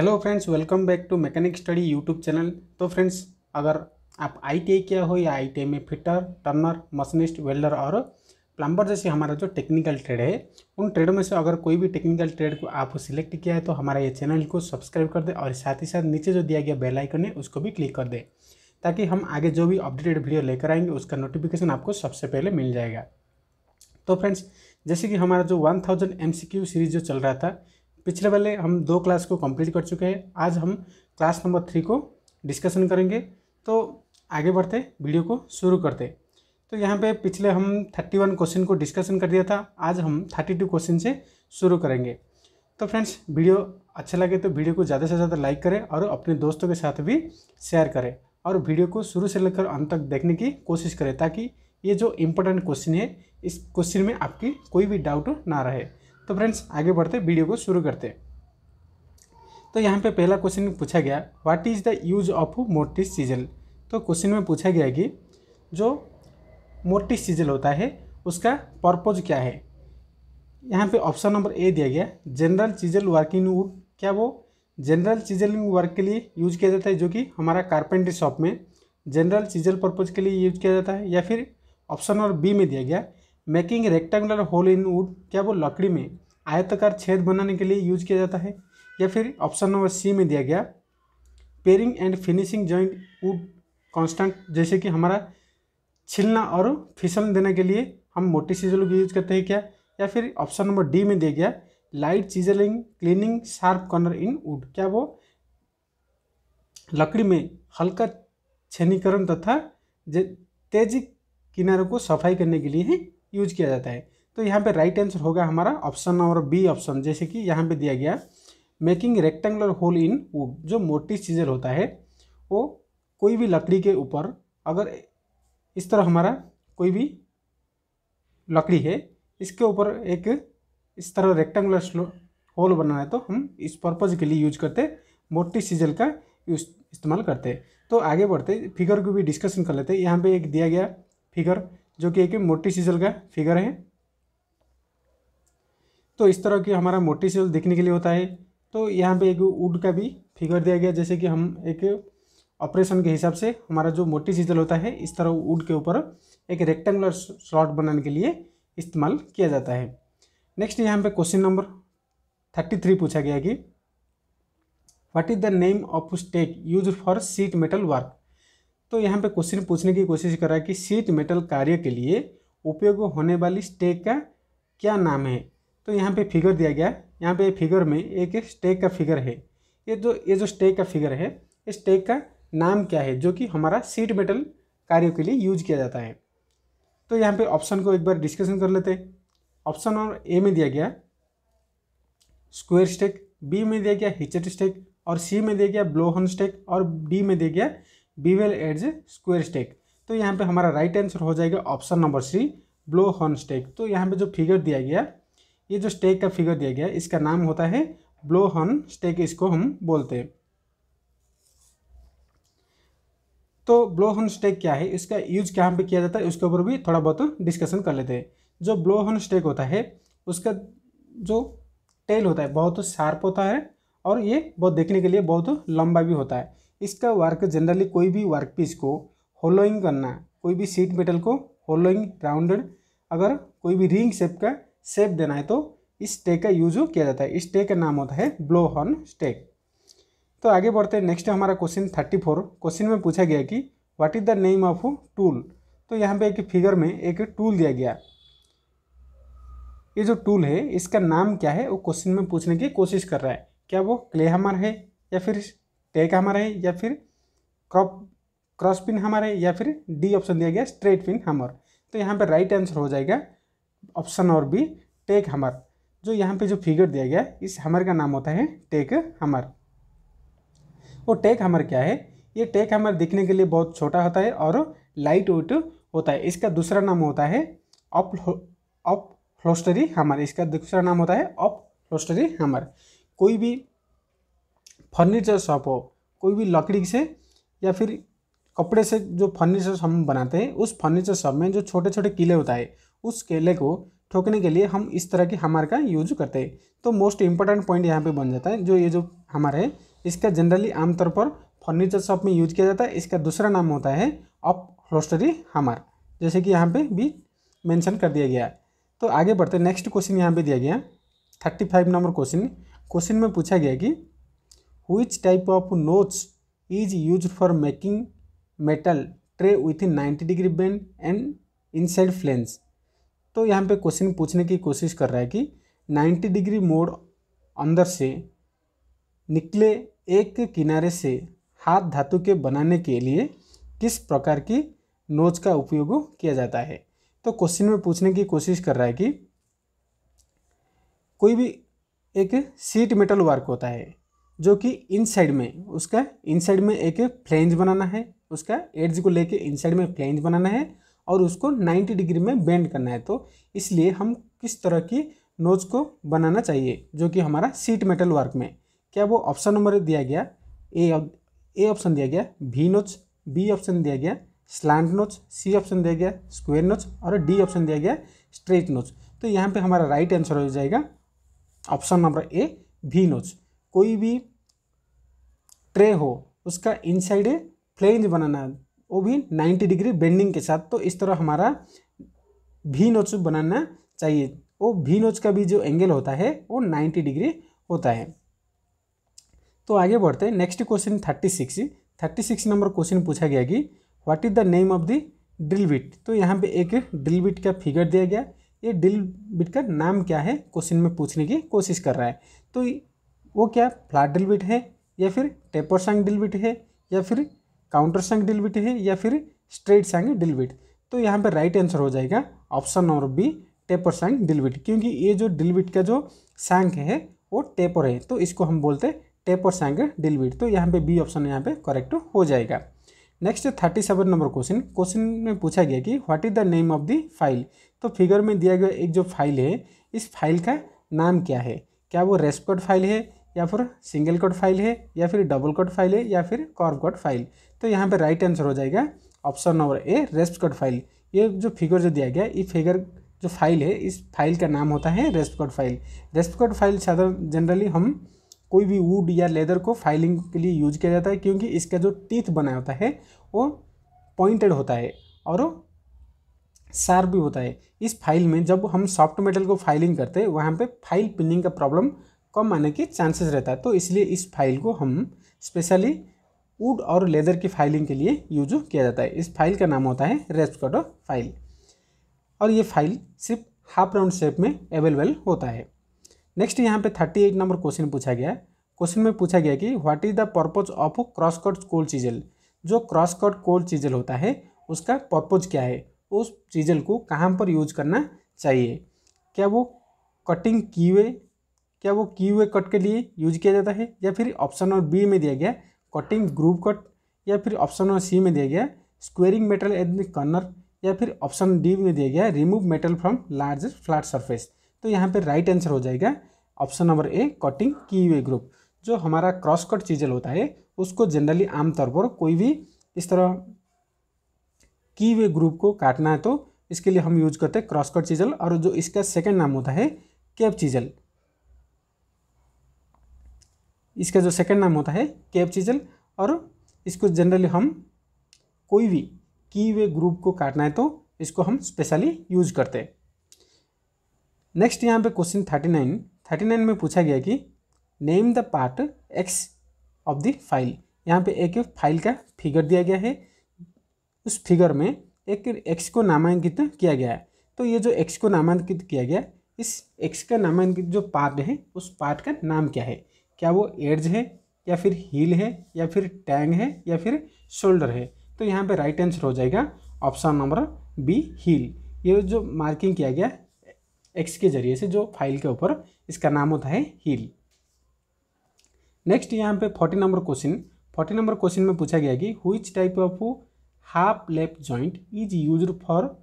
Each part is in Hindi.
hello friends welcome back to mechanic study YouTube channel तो फ्रेंड्स अगर आप आईटीआई किया हो या आईटीआई में फिटर टर्नर मशीनिस्ट वेल्डर और प्लम्बर जैसे हमारा जो टेक्निकल ट्रेड है उन ट्रेडों में से अगर कोई भी टेक्निकल ट्रेड को आप सिलेक्ट किया है तो हमारा ये चैनल को सब्सक्राइब कर दे और साथ ही साथ नीचे जो दिया गया बेल आइकन है उसको भी क्लिक कर दे ताकि हम आगे जो भी अपडेटेड वीडियो लेकर आएंगे उसका नोटिफिकेशन आपको सबसे पहले मिल जाएगा तो फ्रेंड्स जैसे कि हमारा जो सी क्यू सीरीज जो चल रहा था पिछले वाले हम दो क्लास को कंप्लीट कर चुके हैं आज हम क्लास नंबर थ्री को डिस्कशन करेंगे तो आगे बढ़ते वीडियो को शुरू करते तो यहाँ पे पिछले हम थर्टी वन क्वेश्चन को डिस्कशन कर दिया था आज हम थर्टी टू क्वेश्चन से शुरू करेंगे तो फ्रेंड्स वीडियो अच्छा लगे तो वीडियो को ज़्यादा से ज़्यादा लाइक करें और अपने दोस्तों के साथ भी शेयर करें और वीडियो को शुरू से लेकर अंत तक देखने की कोशिश करें ताकि ये जो इम्पोर्टेंट क्वेश्चन है इस क्वेश्चन में आपकी कोई भी डाउट ना रहे तो फ्रेंड्स आगे बढ़ते वीडियो को शुरू करते तो यहाँ पे पहला क्वेश्चन पूछा गया what is the use of mortise chisel तो क्वेश्चन में पूछा गया कि जो मोर्टिस सीजल होता है उसका पर्पज़ क्या है यहाँ पे ऑप्शन नंबर ए दिया गया जनरल चीजल वर्किंग वुड क्या वो जनरल चीजलिंग वर्क के लिए यूज किया जाता है जो कि हमारा कारपेंट्री शॉप में जनरल चीजल पर्पज़ के लिए यूज किया जाता है या फिर ऑप्शन नंबर बी में दिया गया making rectangular hole in wood क्या वो लकड़ी में आयताकार छेद बनाने के लिए यूज किया जाता है या फिर ऑप्शन नंबर सी में दिया गया paring and finishing joint wood constant जैसे कि हमारा छिलना और फिसल देने के लिए हम मोटी सीजल को यूज करते हैं क्या या फिर ऑप्शन नंबर डी में दिया गया light chiseling cleaning sharp corner in wood क्या वो लकड़ी में हल्का छनीकरण तथा तेज किनारों को सफाई करने के लिए यूज किया जाता है तो यहाँ पे राइट आंसर होगा हमारा ऑप्शन नंबर बी ऑप्शन जैसे कि यहाँ पे दिया गया making rectangular hole in wood जो मोटी चीजर होता है वो कोई भी लकड़ी के ऊपर अगर इस तरह हमारा कोई भी लकड़ी है इसके ऊपर एक इस तरह रेक्टेंगुलर होल बनाना है तो हम इस पर्पज़ के लिए यूज करते मोटी सीजल का यूज इस्तेमाल करते तो आगे बढ़ते फिगर को भी डिस्कशन कर लेते यहाँ पे एक दिया गया फिगर जो कि एक मोटी सीजल का फिगर है तो इस तरह की हमारा मोटी सीजल देखने के लिए होता है तो यहाँ पे एक वुड का भी फिगर दिया गया जैसे कि हम एक ऑपरेशन के हिसाब से हमारा जो मोटी सीजल होता है इस तरह वुड के ऊपर एक रेक्टेंगुलर स्लॉट बनाने के लिए इस्तेमाल किया जाता है नेक्स्ट यहाँ पे क्वेश्चन नंबर थर्टी थ्री पूछा गया कि what is the name of stake use for sheet metal work तो यहाँ पे क्वेश्चन पूछने की कोशिश कर रहा है कि सीट मेटल कार्य के लिए उपयोग होने वाली स्टेक का क्या नाम है तो यहाँ पे फिगर दिया गया यहाँ पे फिगर में एक स्टेक का फिगर है ये जो ये जो स्टेक का फिगर है इस स्टेक का नाम क्या है जो कि हमारा सीट मेटल कार्यों के लिए यूज किया जाता है तो यहाँ पे ऑप्शन को एक बार डिस्कशन कर लेते हैं ऑप्शन और ए में दिया गया स्क्वेयर स्टेक बी में दिया गया हिचट स्टेक और सी में दिया गया ब्लोहन स्टेक और डी में दिया गया बीवेल एड्स स्क्वेयर स्टेक तो यहाँ पे हमारा राइट आंसर हो जाएगा option number C blow horn stake तो यहाँ पे जो फिगर दिया गया ये जो स्टेक का फिगर दिया गया इसका नाम होता है ब्लो हॉर्न स्टेक इसको हम बोलते हैं तो ब्लो हॉर्न स्टेक क्या है इसका यूज कहाँ पे किया जाता है उसके ऊपर भी थोड़ा बहुत डिस्कशन कर लेते हैं जो ब्लो हॉर्न स्टेक होता है उसका जो टेल होता है बहुत शार्प होता है और ये बहुत देखने के लिए बहुत लंबा भी होता है इसका वर्क जनरली कोई भी वर्क पीस को होलोइंग करना कोई भी सीट मेटल को होलोइंग राउंडेड अगर कोई भी रिंग शेप का शेप देना है तो इस स्टेक का यूज किया जाता है इस स्टेक का नाम होता है ब्लो हॉर्न स्टेक तो आगे बढ़ते हैं नेक्स्ट हमारा क्वेश्चन थर्टी फोर क्वेश्चन में पूछा गया कि what is the name of tool तो यहाँ पे एक फिगर में एक टूल दिया गया ये जो टूल है इसका नाम क्या है वो क्वेश्चन में पूछने की कोशिश कर रहा है क्या वो क्ले हमर है या फिर टेक हमारा है या फिर क्रॉप क्रॉस पिन हमारा है या फिर डी ऑप्शन दिया गया स्ट्रेट पिन हमर तो यहाँ पे राइट आंसर हो जाएगा ऑप्शन और बी टेक हमर जो यहाँ पे जो फिगर दिया गया इस हमर का नाम होता है टेक हमर वो टेक हमर क्या है ये टेक हमर दिखने के लिए बहुत छोटा होता है और लाइट वेट होता है इसका दूसरा नाम होता है अप अप फ्लोस्टरी हमर इसका दूसरा नाम होता है अप फ्लोस्टरी हमर कोई भी फर्नीचर शॉप हो कोई भी लकड़ी से या फिर कपड़े से जो फर्नीचर हम बनाते हैं उस फर्नीचर शॉप में जो छोटे छोटे किले होता है उस केले को ठोकने के लिए हम इस तरह की हमार का यूज करते हैं तो मोस्ट इम्पॉर्टेंट पॉइंट यहाँ पे बन जाता है जो ये जो हमारा है इसका जनरली आमतौर पर फर्नीचर शॉप में यूज किया जाता है इसका दूसरा नाम होता है अप होस्टरी हमार जैसे कि यहाँ पे भी मेंशन कर दिया गया तो आगे बढ़ते नेक्स्ट क्वेश्चन यहाँ पे दिया गया thirty five number question question में पूछा गया कि which type of notch is used for making metal tray with 90 degree bend and inside flange तो यहाँ पे क्वेश्चन पूछने की कोशिश कर रहा है कि 90 डिग्री मोड अंदर से निकले एक किनारे से हाथ धातु के बनाने के लिए किस प्रकार की नोच का उपयोग किया जाता है तो क्वेश्चन में पूछने की कोशिश कर रहा है कि कोई भी एक सीट मेटल वर्क होता है जो कि इनसाइड में उसका इनसाइड में एक फ्लेंज बनाना है उसका एड्ज को लेके इनसाइड में फ्लेंज बनाना है और उसको 90 डिग्री में बेंड करना है तो इसलिए हम किस तरह की नोज को बनाना चाहिए जो कि हमारा सीट मेटल वर्क में क्या वो ऑप्शन नंबर दिया गया ए ए ऑप्शन दिया गया भी नोच बी ऑप्शन दिया गया स्लैंड नोच सी ऑप्शन दिया गया स्क्वेयर नोच और डी ऑप्शन दिया गया स्ट्रेट नोच तो यहाँ पे हमारा राइट आंसर हो जाएगा ऑप्शन नंबर ए भी नोच कोई भी ट्रे हो उसका इनसाइड फ्लेंज बनाना है वो भी 90 डिग्री बेंडिंग के साथ तो इस तरह हमारा भी नोच बनाना चाहिए वो भी नोच का भी जो एंगल होता है वो 90 डिग्री होता है तो आगे बढ़ते हैं next question thirty six thirty six number question पूछा गया कि what is the name of the drill bit तो यहाँ पे एक ड्रिल बिट का फिगर दिया गया ये ड्रिल बिट का नाम क्या है क्वेश्चन में पूछने की कोशिश कर रहा है तो वो क्या फ्लैट ड्रिल बिट है या फिर टेपर सैंग ड्रिल बिट है या फिर काउंटर सैंग ड्रिल बिट है या फिर स्ट्रेट सैंग ड्रिल बिट तो यहाँ पर राइट आंसर हो जाएगा option number B taper shank drill bit क्योंकि ये जो ड्रिल बिट का जो सैंक है वो टेपर है तो इसको हम बोलते हैं टेपर सैंग ड्रिल बिट तो यहाँ पे बी ऑप्शन यहाँ पे करेक्ट हो जाएगा next thirty seven number question question में पूछा गया कि what is the name of the file तो फिगर में दिया गया एक जो फाइल है इस फाइल का नाम क्या है क्या वो रेस्कोड फाइल है या फिर सिंगल कट फाइल है या फिर डबल कट फाइल है या फिर कॉर्व कट फाइल तो यहाँ पे राइट आंसर हो जाएगा option number A rasp cut file ये जो फिगर जो दिया गया ये फिगर जो फाइल है इस फाइल का नाम होता है rasp cut file rasp cut file साधारण जनरली हम कोई भी वुड या लेदर को फाइलिंग के लिए यूज किया जाता है क्योंकि इसका जो टीथ बना होता है वो पॉइंटेड होता है और शार्प भी होता है इस फाइल में जब हम सॉफ्ट मेटल को फाइलिंग करते हैं वहाँ पे फाइल पिनिंग का प्रॉब्लम कम आने के चांसेस रहता है तो इसलिए इस फाइल को हम स्पेशली वुड और लेदर की फाइलिंग के लिए यूज किया जाता है इस फाइल का नाम होता है रेस्कोटो फाइल और ये फाइल सिर्फ हाफ राउंड शेप में अवेलेबल होता है नेक्स्ट यहाँ पे थर्टी एट नंबर क्वेश्चन पूछा गया क्वेश्चन में पूछा गया कि what is the purpose of cross cut cold chisel जो क्रॉस कट कोल चीजल होता है उसका पर्पज क्या है उस चीजल को कहाँ पर यूज करना चाहिए क्या वो कटिंग किए क्या वो की हुए कट के लिए यूज किया जाता है या फिर ऑप्शन और बी में दिया गया कटिंग ग्रूव कट या फिर ऑप्शन और सी में दिया गया स्क्वेयरिंग मेटल एट कर्नर या फिर ऑप्शन डी में दिया गया remove metal from large flat surface तो यहाँ पर राइट आंसर हो जाएगा ऑप्शन नंबर ए कटिंग की हुए ग्रुप जो हमारा क्रॉस कट चीजल होता है उसको जनरली आमतौर पर कोई भी इस तरह की हुए ग्रुप को काटना है तो इसके लिए हम यूज करते हैं क्रॉस कट चीजल और जो इसका सेकेंड नाम होता है कैप चीजल इसका जो सेकंड नाम होता है कैप चीजल और इसको जनरली हम कोई भी की वे ग्रुप को काटना है तो इसको हम स्पेशली यूज करते हैं नेक्स्ट यहाँ पे question thirty nine thirty nine में पूछा गया कि name the part X of the file यहाँ पे एक फाइल का फिगर दिया गया है उस फिगर में एक एक्स को नामांकित किया गया है तो ये जो एक्स को नामांकित किया गया इस एक्स का नामांकित जो पार्ट है उस पार्ट का नाम क्या है क्या वो एड्ज है या फिर हील है या फिर टैंग है या फिर शोल्डर है तो यहाँ पे राइट आंसर हो जाएगा ऑप्शन नंबर बी हील ये जो मार्किंग किया गया एक्स के जरिए से जो फाइल के ऊपर इसका नाम होता है हील नेक्स्ट यहाँ पे forty number question forty number question में पूछा गया कि which type of half lap joint is use for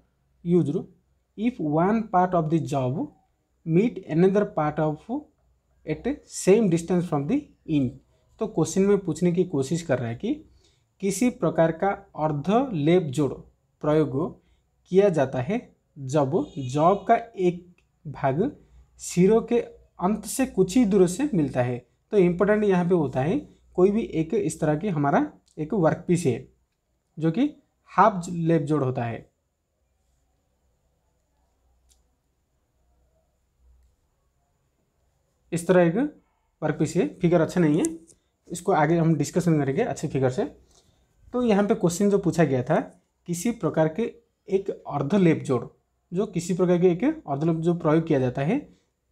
use if one part of the job meet another part of at same distance from the end तो क्वेश्चन में पूछने की कोशिश कर रहा है कि किसी प्रकार का अर्ध लेप जोड़ प्रयोग किया जाता है जब जॉब का एक भाग सिरों के अंत से कुछ ही दूर से मिलता है तो इम्पोर्टेंट यहाँ पे होता है कोई भी एक इस तरह की हमारा एक वर्कपीस है जो कि हाफ लेप जोड़ होता है इस तरह एक वर्क पीस है फिगर अच्छा नहीं है इसको आगे हम डिस्कशन करेंगे अच्छे फिगर से तो यहाँ पे क्वेश्चन जो पूछा गया था किसी प्रकार के एक अर्धलेप जोड़ जो किसी प्रकार के एक अर्धलेप जो प्रयोग किया जाता है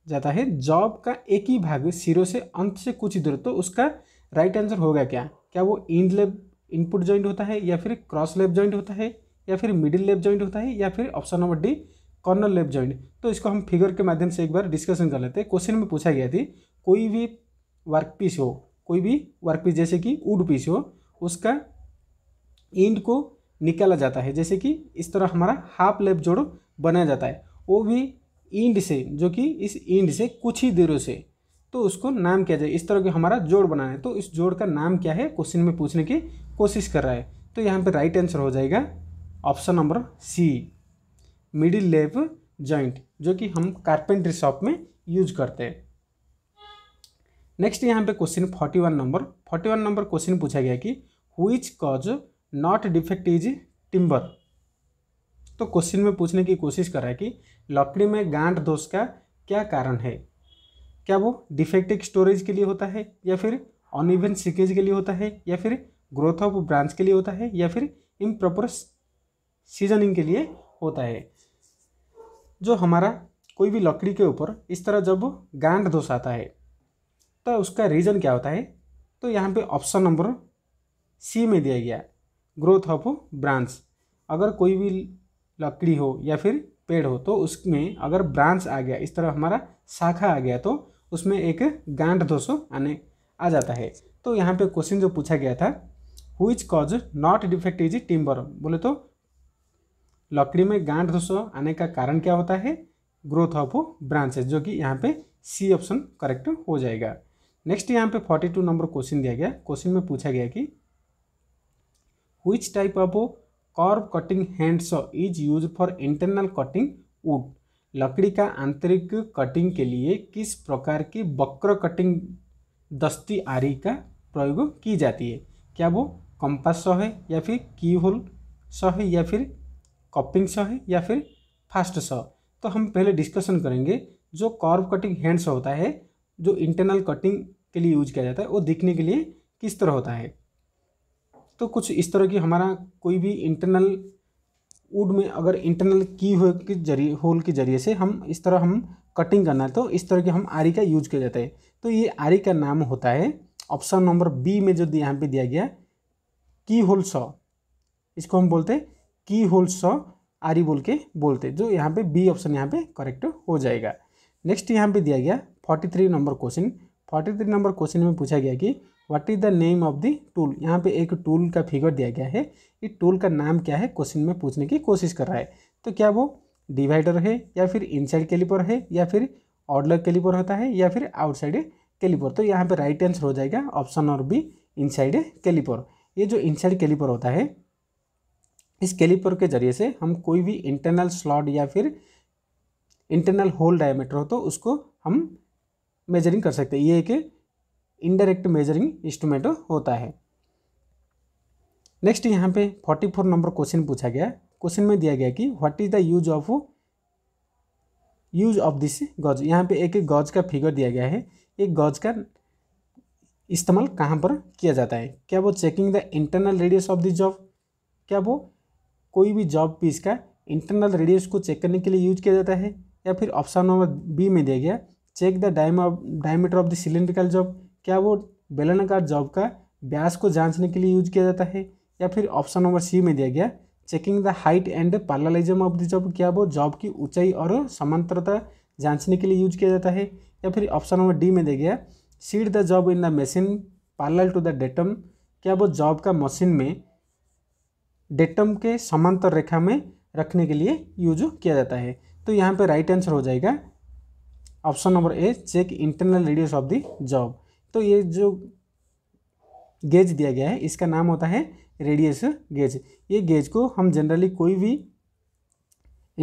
जाता है जॉब का एक ही भाग सिरों से अंत से कुछ दूर तो उसका राइट आंसर होगा क्या क्या वो इन लेप इनपुट जॉइंट होता है या फिर क्रॉस लेप जॉइंट होता है या फिर मिडिल लेप जॉइंट होता है या फिर option number D corner left joint तो इसको हम फिगर के माध्यम से एक बार डिस्कशन कर लेते हैं क्वेश्चन में पूछा गया थी कोई भी वर्क पीस हो कोई भी वर्क पीस जैसे कि वुड पीस हो उसका इंड को निकाला जाता है जैसे कि इस तरह हमारा हाफ लेप जोड़ बनाया जाता है वो भी इंड से जो कि इस इंड से कुछ ही देरों से तो उसको नाम किया जाए इस तरह के हमारा जोड़ बनाना है तो इस जोड़ का नाम क्या है क्वेश्चन में पूछने की कोशिश कर रहा है तो यहाँ पे राइट आंसर हो जाएगा option number C middle lap joint जो कि हम कारपेंट्री शॉप में यूज करते हैं नेक्स्ट यहाँ पे question forty one number forty one number question पूछा गया कि which cause not defect is timber तो क्वेश्चन में पूछने की कोशिश कर रहा है कि लकड़ी में गांठ दोष का क्या कारण है क्या वो डिफेक्टिव स्टोरेज के लिए होता है या फिर अनइवन सीकेज के लिए होता है या फिर ग्रोथ ऑफ ब्रांच के लिए होता है या फिर इम प्रॉपर सीजनिंग के लिए होता है जो हमारा कोई भी लकड़ी के ऊपर इस तरह जब गांठ दोष आता है तो उसका रीज़न क्या होता है तो यहाँ पे ऑप्शन नंबर सी में दिया गया ग्रोथ ऑफ ब्रांच अगर कोई भी लकड़ी हो या फिर पेड़ हो तो उसमें अगर ब्रांच आ गया इस तरह हमारा शाखा आ गया तो उसमें एक गांठ दोष आने आ जाता है तो यहाँ पे क्वेश्चन जो पूछा गया था which cause not defect is timber बोले तो लकड़ी में गांठ दोषों आने का कारण क्या होता है ग्रोथ ऑफ ब्रांचेज जो कि यहाँ पे सी ऑप्शन करेक्ट हो जाएगा नेक्स्ट यहाँ पे फोर्टी टू नंबर क्वेश्चन दिया गया क्वेश्चन में पूछा गया कि which type of curve cutting hand saw is use for internal cutting wood लकड़ी का आंतरिक कटिंग के लिए किस प्रकार की वक्र कटिंग दस्ती आरी का प्रयोग की जाती है क्या वो कंपास है या फिर की होल है या फिर कपिंग सॉ है या फिर फास्ट सॉ तो हम पहले डिस्कशन करेंगे जो कॉर्व कटिंग हैंड सॉ होता है जो इंटरनल कटिंग के लिए यूज किया जाता है वो देखने के लिए किस तरह होता है तो कुछ इस तरह की हमारा कोई भी इंटरनल वुड में अगर इंटरनल की हो के जरिए होल के जरिए से हम इस तरह हम कटिंग करना है तो इस तरह के हम आरी का यूज किया जाता है तो ये आरी का नाम होता है ऑप्शन नंबर बी में जो यहाँ पे दिया गया की होल सॉ इसको हम बोलते हैं की होल्स आरी बोल के बोलते जो यहाँ पे बी ऑप्शन यहाँ पे करेक्ट हो जाएगा नेक्स्ट यहाँ पे दिया गया forty three number question forty three number question में पूछा गया कि what is the name of the tool यहाँ पे एक टूल का फिगर दिया गया है इस टूल का नाम क्या है क्वेश्चन में पूछने की कोशिश कर रहा है तो क्या वो डिवाइडर है या फिर इनसाइड कैलिपर है या फिर ऑर्डलर कैलिपर होता है या फिर आउटसाइड कैलिपर तो यहाँ पर राइट आंसर हो जाएगा ऑप्शन और बी इनसाइड कैलिपर ये जो इनसाइड कैलिपर होता है इस कैलिपर के ज़रिए से हम कोई भी इंटरनल स्लॉट या फिर इंटरनल होल डायमीटर हो तो उसको हम मेजरिंग कर सकते हैं ये एक इनडायरेक्ट मेजरिंग इंस्ट्रूमेंट होता है नेक्स्ट यहाँ पे 44 नंबर क्वेश्चन पूछा गया क्वेश्चन में दिया गया कि what is the use of use of this gauge यहाँ पे एक गॉज का फिगर दिया गया है एक गॉज का इस्तेमाल कहाँ पर किया जाता है क्या वो checking the internal radius of this job क्या वो कोई भी जॉब पीस का इंटरनल रेडियस को चेक करने के लिए यूज किया जाता है या फिर ऑप्शन नंबर बी में दिया गया check the diam diameter of the cylindrical job क्या वो बेलनाकार जॉब का ब्यास को जांचने के लिए यूज किया जाता है या फिर ऑप्शन नंबर सी में दिया गया checking the height and parallelism of the job क्या वो जॉब की ऊंचाई और समांतरता जांचने के लिए यूज किया जाता है या फिर ऑप्शन नंबर डी में दिया गया seat the job in the machine parallel to the datum क्या वो जॉब का मशीन में डेटम के समांतर रेखा में रखने के लिए यूज किया जाता है तो यहाँ पे राइट आंसर हो जाएगा option number A check internal radius of the job तो ये जो गेज दिया गया है इसका नाम होता है रेडियस गेज ये गेज को हम जनरली कोई भी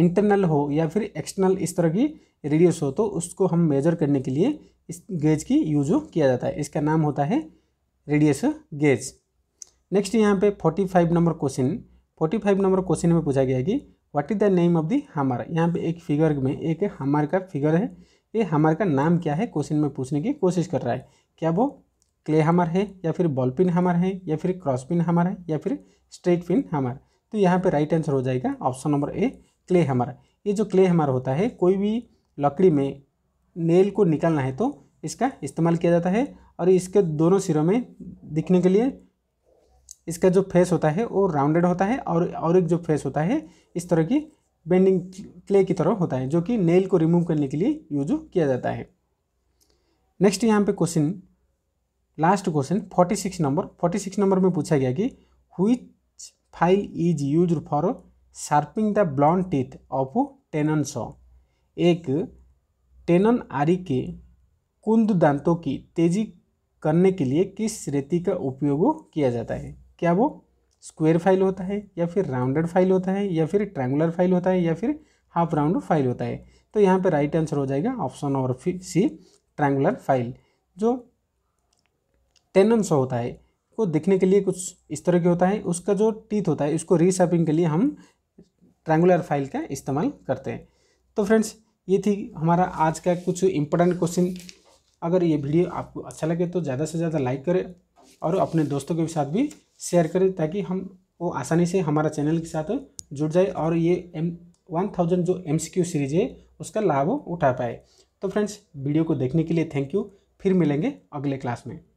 इंटरनल हो या फिर एक्सटर्नल इस तरह की रेडियस हो तो उसको हम मेजर करने के लिए इस गेज की यूज किया जाता है इसका नाम होता है रेडियस गेज नेक्स्ट यहाँ पे forty five number question forty five number question में पूछा गया है कि what is the name of the hammer यहाँ पे एक फिगर में एक हमार का फिगर है ये हमार का नाम क्या है क्वेश्चन में पूछने की कोशिश कर रहा है क्या वो क्ले हमार है या फिर बॉलपिन हमार है या फिर क्रॉसपिन हमार है या फिर स्ट्रेट पिन हमार तो यहाँ पे राइट आंसर हो जाएगा ऑप्शन नंबर ए क्ले हमार ये जो क्ले हमार होता है कोई भी लकड़ी में नेल को निकालना है तो इसका इस्तेमाल किया जाता है और इसके दोनों सिरों में दिखने के लिए इसका जो फेस होता है वो राउंडेड होता है और और एक जो फेस होता है इस तरह की बेंडिंग क्ले की तरह होता है जो कि नेल को रिमूव करने के लिए यूज किया जाता है नेक्स्ट यहाँ पे question last question forty six number forty six number में पूछा गया कि which file is use for sharping the blunt teeth of tenon saw एक टेनन आरी के कुंद दांतों की तेजी करने के लिए किस रेती का उपयोग किया जाता है क्या वो स्क्वेयर फाइल होता है या फिर राउंडेड फाइल होता है या फिर ट्रैंगुलर फाइल होता है या फिर हाफ राउंड फाइल होता है तो यहाँ पे राइट आंसर हो जाएगा ऑप्शन और सी ट्रैंगुलर फाइल जो सो होता है को दिखने के लिए कुछ इस तरह के होता है उसका जो टीथ होता है उसको रीशेपिंग के लिए हम ट्रैंगुलर फाइल का इस्तेमाल करते हैं तो फ्रेंड्स ये थी हमारा आज का कुछ इम्पोर्टेंट क्वेश्चन अगर ये वीडियो आपको अच्छा लगे तो ज़्यादा से ज़्यादा लाइक करें और अपने दोस्तों के साथ भी शेयर करें ताकि हम वो आसानी से हमारा चैनल के साथ जुड़ जाए और ये एम वन थाउजेंड जो एम सीरीज है उसका लाभ उठा पाए तो फ्रेंड्स वीडियो को देखने के लिए थैंक यू फिर मिलेंगे अगले क्लास में